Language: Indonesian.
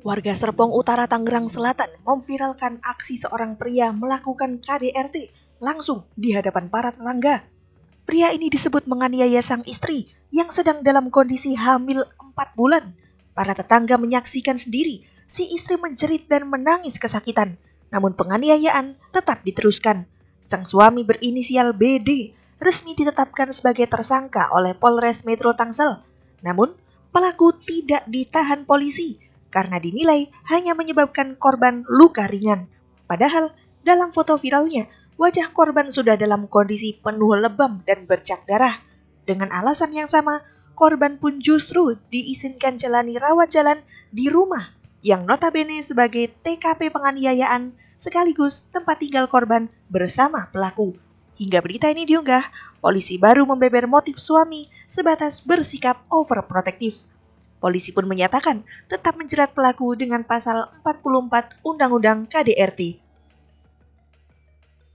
Warga Serpong Utara Tangerang Selatan memviralkan aksi seorang pria melakukan KDRT langsung di hadapan para tetangga. Pria ini disebut menganiaya sang istri yang sedang dalam kondisi hamil 4 bulan. Para tetangga menyaksikan sendiri si istri menjerit dan menangis kesakitan. Namun penganiayaan tetap diteruskan. Sang suami berinisial BD resmi ditetapkan sebagai tersangka oleh Polres Metro Tangsel. Namun, pelaku tidak ditahan polisi karena dinilai hanya menyebabkan korban luka ringan. Padahal dalam foto viralnya, wajah korban sudah dalam kondisi penuh lebam dan bercak darah. Dengan alasan yang sama, korban pun justru diizinkan jalani rawat jalan di rumah yang notabene sebagai TKP penganiayaan sekaligus tempat tinggal korban bersama pelaku. Hingga berita ini diunggah, polisi baru membeber motif suami sebatas bersikap overprotektif. Polisi pun menyatakan tetap menjerat pelaku dengan pasal 44 Undang-Undang KDRT